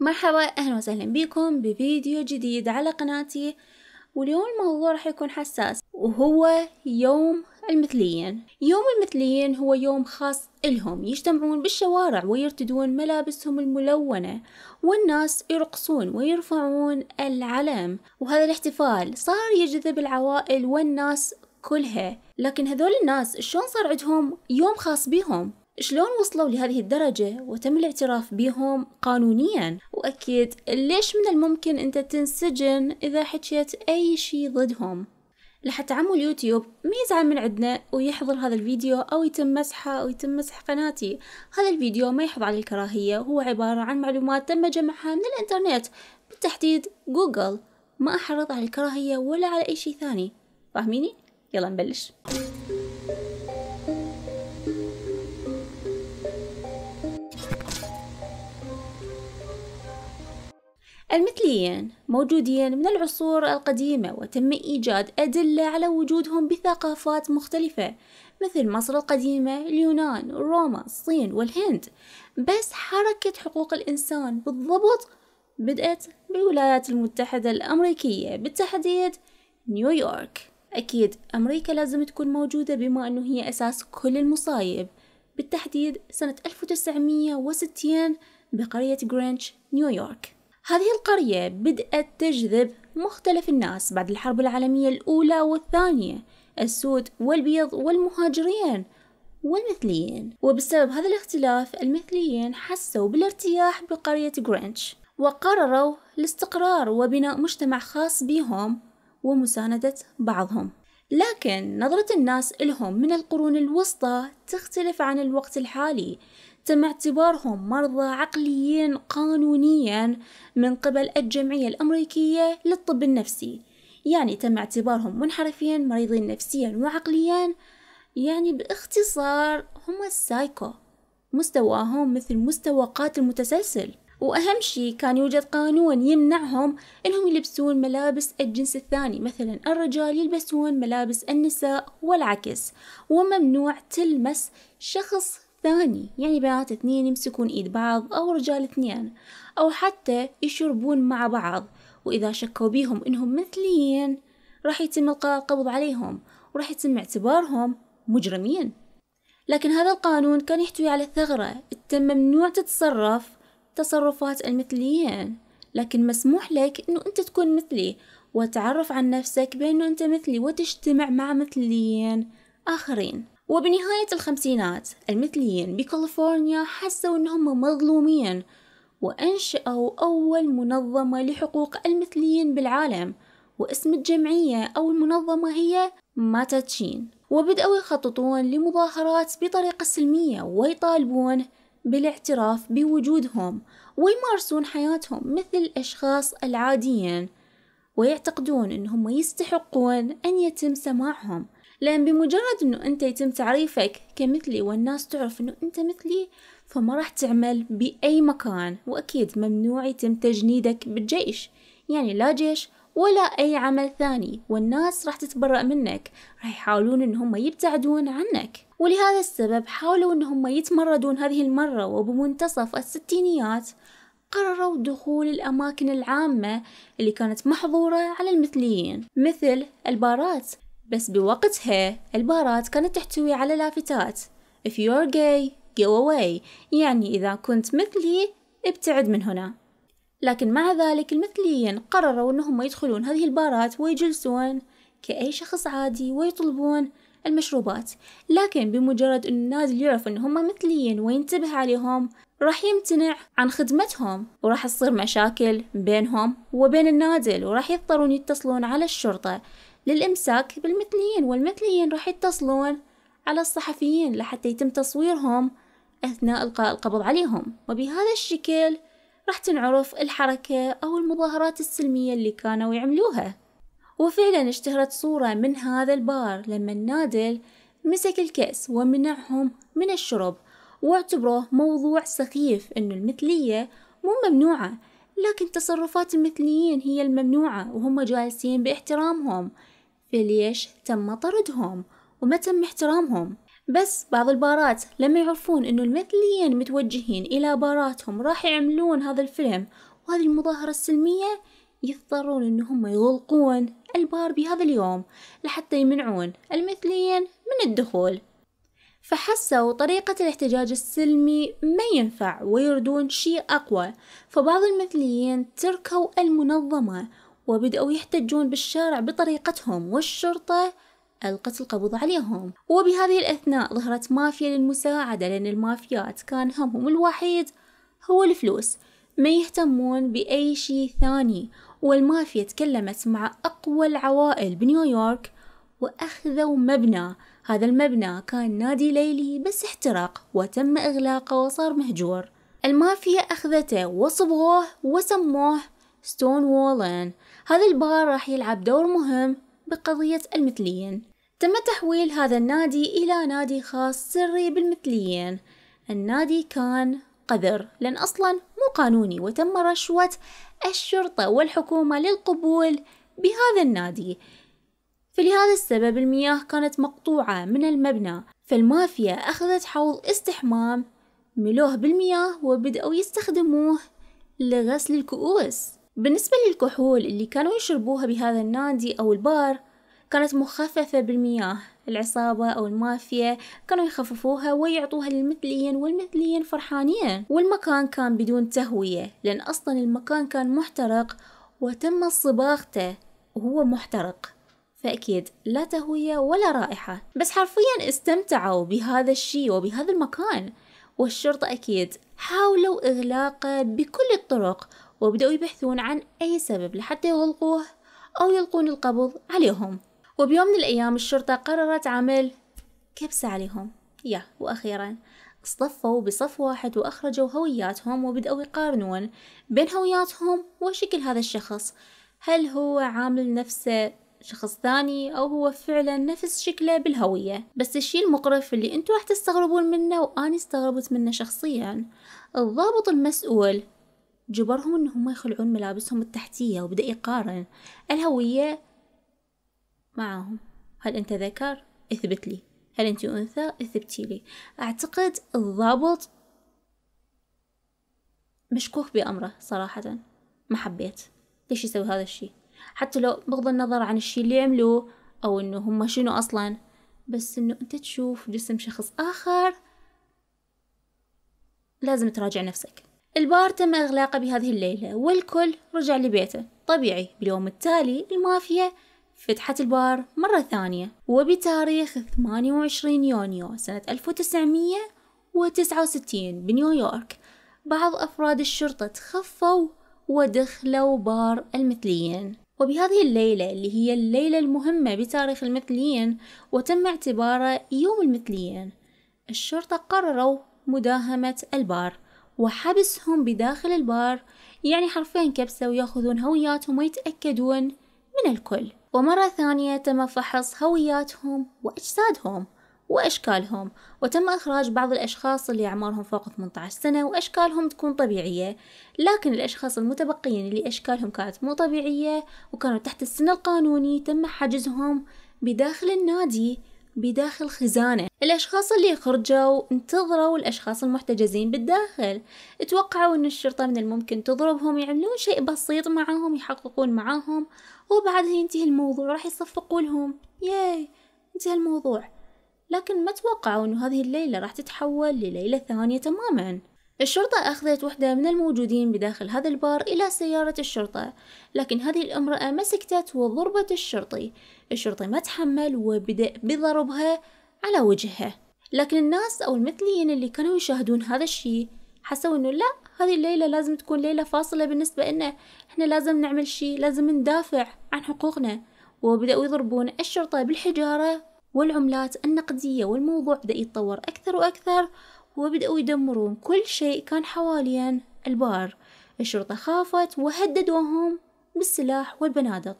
مرحبا اهلا وسهلا بكم بفيديو جديد على قناتي واليوم الموضوع راح يكون حساس وهو يوم المثليين يوم المثليين هو يوم خاص إلهم يجتمعون بالشوارع ويرتدون ملابسهم الملونة والناس يرقصون ويرفعون العلم وهذا الاحتفال صار يجذب العوائل والناس كلها لكن هذول الناس شلون صار عندهم يوم خاص بهم شلون وصلوا لهذه الدرجة وتم الاعتراف بهم قانونيا وأكيد ليش من الممكن أنت تنسجن إذا حكيت أي شيء ضدهم لحتى عمو اليوتيوب ما يزعل من عندنا ويحضر هذا الفيديو أو يتم مسحه أو يتم مسح قناتي هذا الفيديو ما يحظى على الكراهية هو عبارة عن معلومات تم جمعها من الإنترنت بالتحديد جوجل ما أحرض على الكراهية ولا على أي شيء ثاني فاهميني؟ يلا نبلش المثليين موجودين من العصور القديمة وتم إيجاد أدلة على وجودهم بثقافات مختلفة مثل مصر القديمة، اليونان، روما، الصين والهند بس حركة حقوق الإنسان بالضبط بدأت بالولايات المتحدة الأمريكية بالتحديد نيويورك أكيد أمريكا لازم تكون موجودة بما أنه هي أساس كل المصايب بالتحديد سنة 1960 بقرية جرينتش نيويورك هذه القرية بدأت تجذب مختلف الناس بعد الحرب العالمية الأولى والثانية السود والبيض والمهاجرين والمثليين وبسبب هذا الاختلاف المثليين حسوا بالارتياح بقرية غرينتش وقرروا الاستقرار وبناء مجتمع خاص بهم ومساندة بعضهم لكن نظرة الناس لهم من القرون الوسطى تختلف عن الوقت الحالي تم اعتبارهم مرضى عقليين قانونيا من قبل الجمعية الأمريكية للطب النفسي يعني تم اعتبارهم منحرفين مريضين نفسيا وعقليا يعني باختصار هم السايكو مستواهم مثل مستوى قاتل متسلسل وأهم شيء كان يوجد قانون يمنعهم أنهم يلبسون ملابس الجنس الثاني مثلا الرجال يلبسون ملابس النساء والعكس وممنوع تلمس شخص الثاني يعني بنات اثنين يمسكون ايد بعض او رجال اثنين او حتى يشربون مع بعض واذا شكوا بيهم انهم مثليين راح يتم القاء القبض عليهم وراح يتم اعتبارهم مجرمين لكن هذا القانون كان يحتوي على ثغرة تم ممنوع تتصرف تصرفات المثليين لكن مسموح لك انه انت تكون مثلي وتعرف عن نفسك بانه انت مثلي وتجتمع مع مثليين اخرين وبنهاية الخمسينات المثليين بكاليفورنيا حسوا أنهم مظلومين وأنشأوا أول منظمة لحقوق المثليين بالعالم واسم الجمعية أو المنظمة هي ماتاتشين وبدأوا يخططون لمظاهرات بطريقة سلمية ويطالبون بالاعتراف بوجودهم ويمارسون حياتهم مثل الأشخاص العاديين ويعتقدون أنهم يستحقون أن يتم سماعهم لأن بمجرد أنه أنت يتم تعريفك كمثلي والناس تعرف أنه أنت مثلي فما راح تعمل بأي مكان وأكيد ممنوع يتم تجنيدك بالجيش يعني لا جيش ولا أي عمل ثاني والناس راح تتبرأ منك راح يحاولون أنهم يبتعدون عنك ولهذا السبب حاولوا أنهم يتمردون هذه المرة وبمنتصف الستينيات قرروا دخول الأماكن العامة اللي كانت محظورة على المثليين مثل البارات بس بوقتها البارات كانت تحتوي على لافتات If you're gay, go away يعني إذا كنت مثلي ابتعد من هنا لكن مع ذلك المثليين قرروا أنهم يدخلون هذه البارات ويجلسون كأي شخص عادي ويطلبون المشروبات لكن بمجرد أن النادل يعرف أنهم مثليين وينتبه عليهم راح يمتنع عن خدمتهم وراح تصير مشاكل بينهم وبين النادل وراح يضطرون يتصلون على الشرطة للإمساك بالمثليين والمثليين راح يتصلون على الصحفيين لحتى يتم تصويرهم أثناء إلقاء القبض عليهم وبهذا الشكل راح تنعرف الحركة أو المظاهرات السلمية اللي كانوا يعملوها وفعلا اشتهرت صورة من هذا البار لما النادل مسك الكأس ومنعهم من الشرب واعتبروه موضوع سخيف أن المثلية مو ممنوعة لكن تصرفات المثليين هي الممنوعة وهم جالسين باحترامهم فليش تم طردهم وما تم احترامهم بس بعض البارات لما يعرفون انه المثليين متوجهين الى باراتهم راح يعملون هذا الفيلم وهذه المظاهرة السلمية يضطرون انهم يغلقون البار بهذا اليوم لحتى يمنعون المثليين من الدخول فحسوا طريقة الاحتجاج السلمي ما ينفع ويردون شيء أقوى فبعض المثليين تركوا المنظمة وبدأوا يحتجون بالشارع بطريقتهم والشرطة ألقت القبض عليهم وبهذه الأثناء ظهرت مافيا للمساعدة لأن المافيات كان همهم الوحيد هو الفلوس ما يهتمون بأي شيء ثاني والمافيا تكلمت مع أقوى العوائل بنيويورك وأخذوا مبنى هذا المبنى كان نادي ليلي بس احترق وتم إغلاقه وصار مهجور المافيا أخذته وصبغوه وسموه ستون وولن هذا البار راح يلعب دور مهم بقضية المثليين تم تحويل هذا النادي إلى نادي خاص سري بالمثليين النادي كان قذر لأن أصلا مو قانوني وتم رشوة الشرطة والحكومة للقبول بهذا النادي فلهذا السبب المياه كانت مقطوعة من المبنى فالمافيا أخذت حوض استحمام ملوه بالمياه وبدأوا يستخدموه لغسل الكؤوس بالنسبة للكحول اللي كانوا يشربوها بهذا النادي أو البار كانت مخففة بالمياه العصابة أو المافيا كانوا يخففوها ويعطوها للمثليين والمثليين فرحانين والمكان كان بدون تهوية لأن أصلا المكان كان محترق وتم صباغته وهو محترق فأكيد لا تهوية ولا رائحة بس حرفيا استمتعوا بهذا الشي وبهذا المكان والشرطة أكيد حاولوا إغلاقه بكل الطرق وبدأوا يبحثون عن أي سبب لحتى يغلقوه أو يلقون القبض عليهم وبيوم من الأيام الشرطة قررت عمل كبسة عليهم يا وأخيرا اصطفوا بصف واحد وأخرجوا هوياتهم وبدأوا يقارنون بين هوياتهم وشكل هذا الشخص هل هو عامل نفسه شخص ثاني أو هو فعلا نفس شكله بالهوية بس الشيء المقرف اللي انتوا راح تستغربون منه وأنا استغربت منه شخصيا الضابط المسؤول جبرهم انهم يخلعون ملابسهم التحتية وبدأ يقارن الهوية معهم هل أنت ذكر؟ اثبت لي هل أنت أنثى؟ اثبتي لي أعتقد الضابط مشكوك بأمره صراحة ما حبيت ليش يسوي هذا الشي حتى لو بغض النظر عن الشي اللي عملوه أو إنه هم شنو أصلا بس إنه أنت تشوف جسم شخص آخر لازم تراجع نفسك البار تم إغلاقه بهذه الليلة والكل رجع لبيته طبيعي باليوم التالي المافيا فتحت البار مرة ثانية وبتاريخ 28 يونيو سنة 1969 بنيويورك بعض أفراد الشرطة تخفوا ودخلوا بار المثليين وبهذه الليلة اللي هي الليلة المهمة بتاريخ المثليين وتم اعتباره يوم المثليين الشرطة قرروا مداهمة البار وحبسهم بداخل البار يعني حرفيا كبسة ويأخذون هوياتهم ويتأكدون من الكل ومرة ثانية تم فحص هوياتهم وأجسادهم وأشكالهم وتم إخراج بعض الأشخاص اللي أعمارهم فوق 18 سنة وأشكالهم تكون طبيعية لكن الأشخاص المتبقيين اللي أشكالهم كانت مو طبيعية وكانوا تحت السن القانوني تم حجزهم بداخل النادي بداخل خزانه الأشخاص اللي خرجوا انتظروا الأشخاص المحتجزين بالداخل اتوقعوا أن الشرطة من الممكن تضربهم يعملون شيء بسيط معاهم يحققون معاهم وبعدها ينتهي الموضوع راح يصفقوا لهم ياي انتهى الموضوع لكن ما توقعوا أن هذه الليلة راح تتحول لليلة ثانية تماما الشرطة أخذت وحدة من الموجودين بداخل هذا البار إلى سيارة الشرطة لكن هذه الامرأة ما سكتت وضربت الشرطي الشرطي ما تحمل وبدأ بضربها على وجهها لكن الناس أو المثليين اللي كانوا يشاهدون هذا الشيء حسوا إنه لا هذه الليلة لازم تكون ليلة فاصلة بالنسبة لنا إحنا لازم نعمل شيء لازم ندافع عن حقوقنا وبدأوا يضربون الشرطة بالحجارة والعملات النقدية والموضوع بدأ يتطور أكثر وأكثر وبدأوا يدمرون كل شيء كان حوالين البار الشرطة خافت وهددوهم بالسلاح والبنادق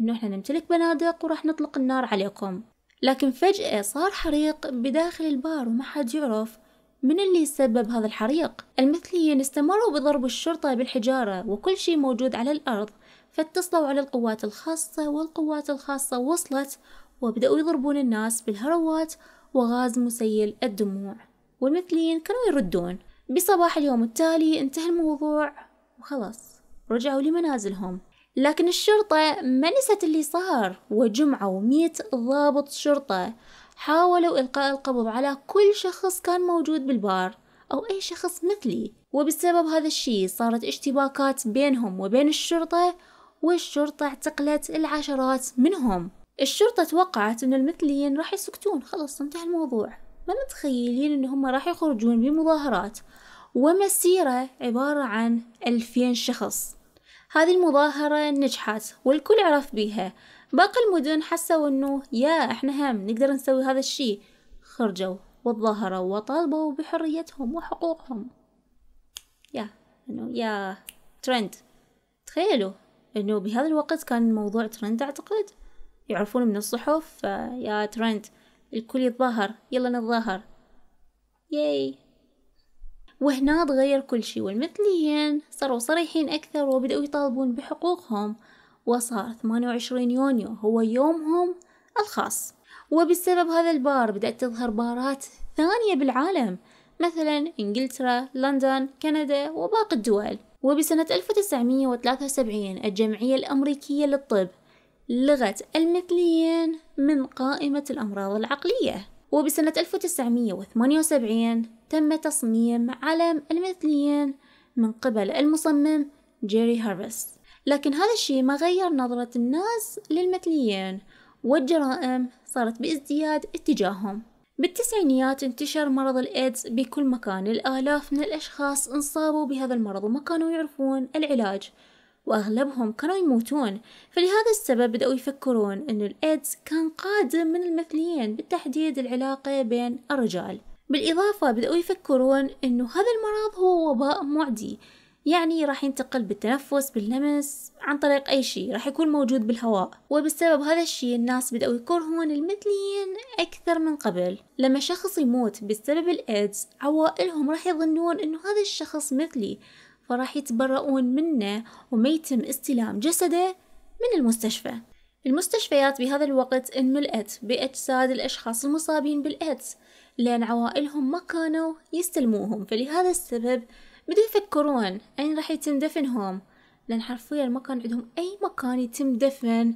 إنه إحنا نمتلك بنادق وراح نطلق النار عليكم لكن فجأة صار حريق بداخل البار وما حد يعرف من اللي سبب هذا الحريق المثليين استمروا بضرب الشرطة بالحجارة وكل شيء موجود على الأرض فاتصلوا على القوات الخاصة والقوات الخاصة وصلت وبدأوا يضربون الناس بالهروات وغاز مسيل الدموع والمثليين كانوا يردون بصباح اليوم التالي انتهى الموضوع وخلاص رجعوا لمنازلهم لكن الشرطة ما نست اللي صار وجمعوا مية ضابط شرطة حاولوا إلقاء القبض على كل شخص كان موجود بالبار أو أي شخص مثلي وبسبب هذا الشي صارت اشتباكات بينهم وبين الشرطة والشرطة اعتقلت العشرات منهم الشرطة توقعت أن المثليين راح يسكتون خلاص انتهى الموضوع ما متخيلين ان هم راح يخرجون بمظاهرات ومسيرة عبارة عن ألفين شخص هذه المظاهرة نجحت والكل عرف بيها باقي المدن حسوا انه يا احنا هم نقدر نسوي هذا الشي خرجوا وتظاهروا وطالبوا بحريتهم وحقوقهم يا انه يا ترند تخيلوا انه بهذا الوقت كان الموضوع ترند اعتقد يعرفون من الصحف يا ترند الكل يتظاهر يلا نتظاهر ياي وهنا تغير كل شيء والمثليين صاروا صريحين أكثر وبدأوا يطالبون بحقوقهم وصار 28 يونيو هو يومهم الخاص وبسبب هذا البار بدأت تظهر بارات ثانية بالعالم مثلا إنجلترا، لندن، كندا وباقي الدول وبسنة 1973 الجمعية الأمريكية للطب لغت المثليين من قائمة الأمراض العقلية وبسنة 1978 تم تصميم علم المثليين من قبل المصمم جيري هارفس لكن هذا الشيء ما غير نظرة الناس للمثليين والجرائم صارت بازدياد اتجاههم بالتسعينيات انتشر مرض الإيدز بكل مكان الآلاف من الأشخاص انصابوا بهذا المرض وما كانوا يعرفون العلاج وأغلبهم كانوا يموتون فلهذا السبب بدأوا يفكرون أن الإيدز كان قادم من المثليين بالتحديد العلاقة بين الرجال بالإضافة بدأوا يفكرون أنه هذا المرض هو وباء معدي يعني راح ينتقل بالتنفس باللمس عن طريق أي شيء راح يكون موجود بالهواء وبسبب هذا الشيء الناس بدأوا يكرهون المثليين أكثر من قبل لما شخص يموت بسبب الإيدز عوائلهم راح يظنون أنه هذا الشخص مثلي فراح يتبرؤون منه وما يتم استلام جسده من المستشفى المستشفيات بهذا الوقت انملأت بأجساد الأشخاص المصابين بالإيدز لأن عوائلهم ما كانوا يستلموهم فلهذا السبب بدوا يفكرون أين راح يتم دفنهم لأن حرفيا ما كان عندهم أي مكان يتم دفن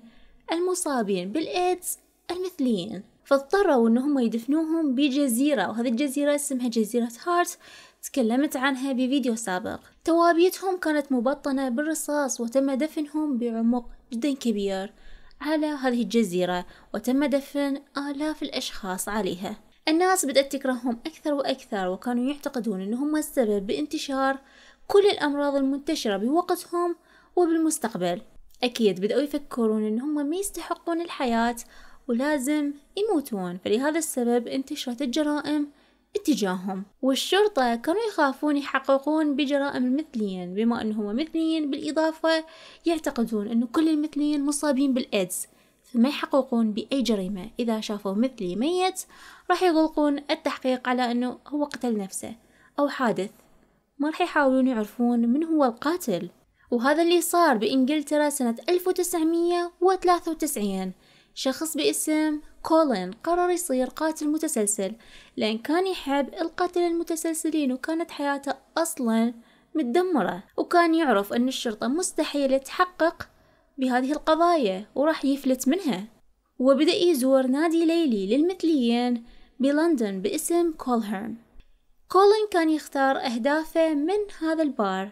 المصابين بالإيدز المثليين فاضطروا أنهم يدفنوهم بجزيرة وهذه الجزيرة اسمها جزيرة هارت تكلمت عنها بفيديو سابق توابيتهم كانت مبطنة بالرصاص وتم دفنهم بعمق جدا كبير على هذه الجزيرة وتم دفن آلاف الأشخاص عليها الناس بدأت تكرههم أكثر وأكثر وكانوا يعتقدون أنهم السبب بانتشار كل الأمراض المنتشرة بوقتهم وبالمستقبل أكيد بدأوا يفكرون أنهم ما يستحقون الحياة ولازم يموتون فلهذا السبب انتشرت الجرائم اتجاههم والشرطة كانوا يخافون يحققون بجرائم المثليين بما أنهم مثليين بالإضافة يعتقدون أن كل المثليين مصابين بالإيدز فما يحققون بأي جريمة إذا شافوا مثلي ميت راح يغلقون التحقيق على أنه هو قتل نفسه أو حادث ما راح يحاولون يعرفون من هو القاتل وهذا اللي صار بإنجلترا سنة 1993 شخص باسم كولين قرر يصير قاتل متسلسل لأن كان يحب القتل المتسلسلين وكانت حياته أصلا متدمرة وكان يعرف أن الشرطة مستحيل تحقق بهذه القضايا وراح يفلت منها وبدأ يزور نادي ليلي للمثليين بلندن باسم كولهرن كولين كان يختار أهدافه من هذا البار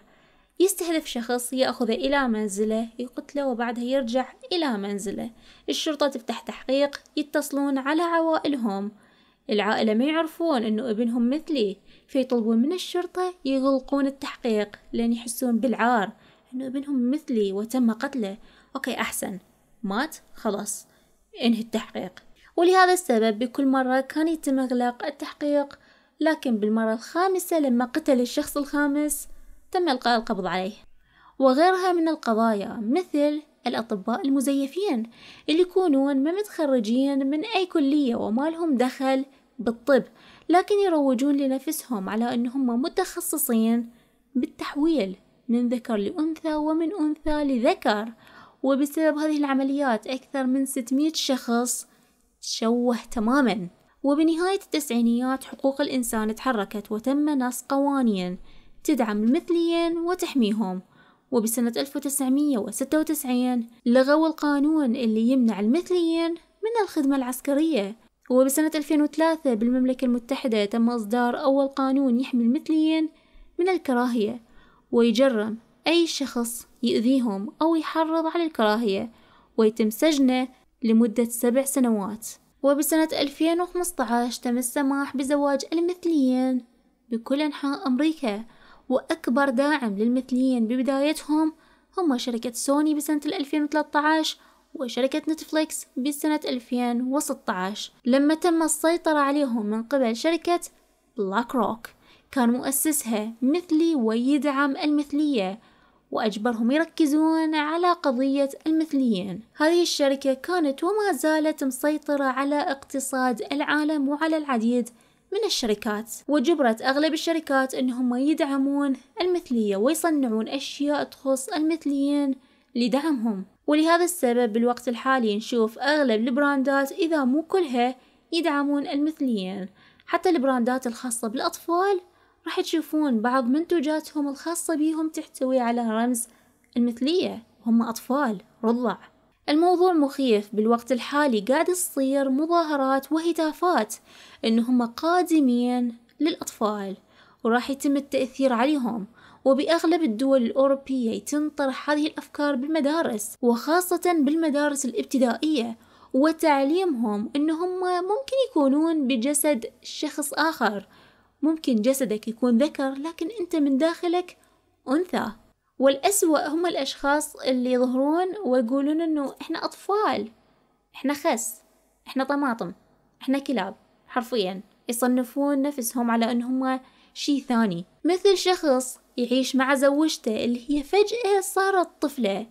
يستهدف شخص يأخذه إلى منزله يقتله وبعدها يرجع إلى منزله الشرطة تفتح تحقيق يتصلون على عوائلهم العائلة ما يعرفون أنه ابنهم مثلي فيطلبون من الشرطة يغلقون التحقيق لأن يحسون بالعار أنه ابنهم مثلي وتم قتله أوكي أحسن مات خلاص انهي التحقيق ولهذا السبب بكل مرة كان يتم إغلاق التحقيق لكن بالمرة الخامسة لما قتل الشخص الخامس تم إلقاء القبض عليه وغيرها من القضايا مثل الأطباء المزيفين اللي يكونون ما متخرجين من أي كلية وما لهم دخل بالطب لكن يروجون لنفسهم على أنهم متخصصين بالتحويل من ذكر لأنثى ومن أنثى لذكر وبسبب هذه العمليات أكثر من 600 شخص تشوه تماما وبنهاية التسعينيات حقوق الإنسان تحركت وتم نص قوانين تدعم المثليين وتحميهم وبسنة 1996 لغوا القانون اللي يمنع المثليين من الخدمة العسكرية وبسنة 2003 بالمملكة المتحدة تم إصدار أول قانون يحمي المثليين من الكراهية ويجرم أي شخص يؤذيهم أو يحرض على الكراهية ويتم سجنه لمدة سبع سنوات وبسنة 2015 تم السماح بزواج المثليين بكل أنحاء أمريكا وأكبر داعم للمثليين ببدايتهم هم شركة سوني بسنة 2013 وشركة نتفليكس بسنة 2016 لما تم السيطرة عليهم من قبل شركة بلاك روك كان مؤسسها مثلي ويدعم المثلية وأجبرهم يركزون على قضية المثليين هذه الشركة كانت وما زالت مسيطرة على اقتصاد العالم وعلى العديد من الشركات وجبرت أغلب الشركات أنهم يدعمون المثلية ويصنعون أشياء تخص المثليين لدعمهم ولهذا السبب بالوقت الحالي نشوف أغلب البراندات إذا مو كلها يدعمون المثليين حتى البراندات الخاصة بالأطفال راح تشوفون بعض منتجاتهم الخاصة بيهم تحتوي على رمز المثلية هم أطفال رضع الموضوع مخيف بالوقت الحالي قاعد تصير مظاهرات وهتافات إنهم قادمين للأطفال وراح يتم التأثير عليهم وبأغلب الدول الأوروبية يتم طرح هذه الأفكار بالمدارس وخاصة بالمدارس الابتدائية وتعليمهم أنهم ممكن يكونون بجسد شخص آخر ممكن جسدك يكون ذكر لكن أنت من داخلك أنثى والأسوأ هم الأشخاص اللي يظهرون ويقولون إنه إحنا أطفال إحنا خس إحنا طماطم إحنا كلاب حرفيا يصنفون نفسهم على إنهم شي ثاني مثل شخص يعيش مع زوجته اللي هي فجأة صارت طفلة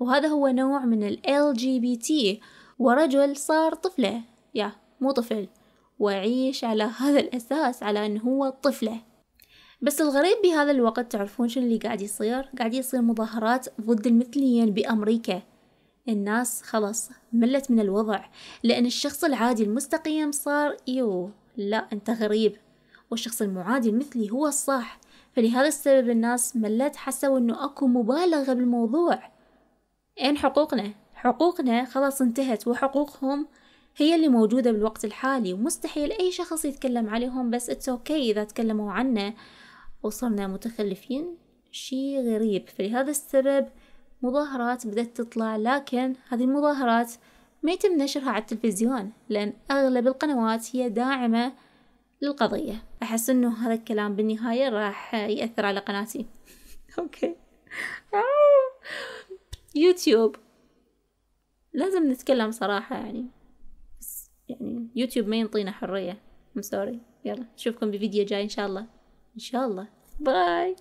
وهذا هو نوع من ال LGBT ورجل صار طفلة يا مو طفل ويعيش على هذا الأساس على أنه هو طفلة بس الغريب بهذا الوقت تعرفون شنو اللي قاعد يصير قاعد يصير مظاهرات ضد المثليين بأمريكا الناس خلاص ملت من الوضع لأن الشخص العادي المستقيم صار يو لا أنت غريب والشخص المعادي المثلي هو الصح فلهذا السبب الناس ملت حسوا أنه أكو مبالغة بالموضوع أين حقوقنا؟ حقوقنا خلاص انتهت وحقوقهم هي اللي موجودة بالوقت الحالي ومستحيل أي شخص يتكلم عليهم بس اتس اوكي okay إذا تكلموا عنه وصرنا متخلفين شي غريب فلهذا السبب مظاهرات بدأت تطلع لكن هذه المظاهرات ما يتم نشرها على التلفزيون لأن أغلب القنوات هي داعمة للقضية أحس أنه هذا الكلام بالنهاية راح يأثر على قناتي أوكي آه. يوتيوب لازم نتكلم صراحة يعني بس يعني يوتيوب ما ينطينا حرية I'm sorry يلا نشوفكم بفيديو جاي إن شاء الله إن شاء الله باي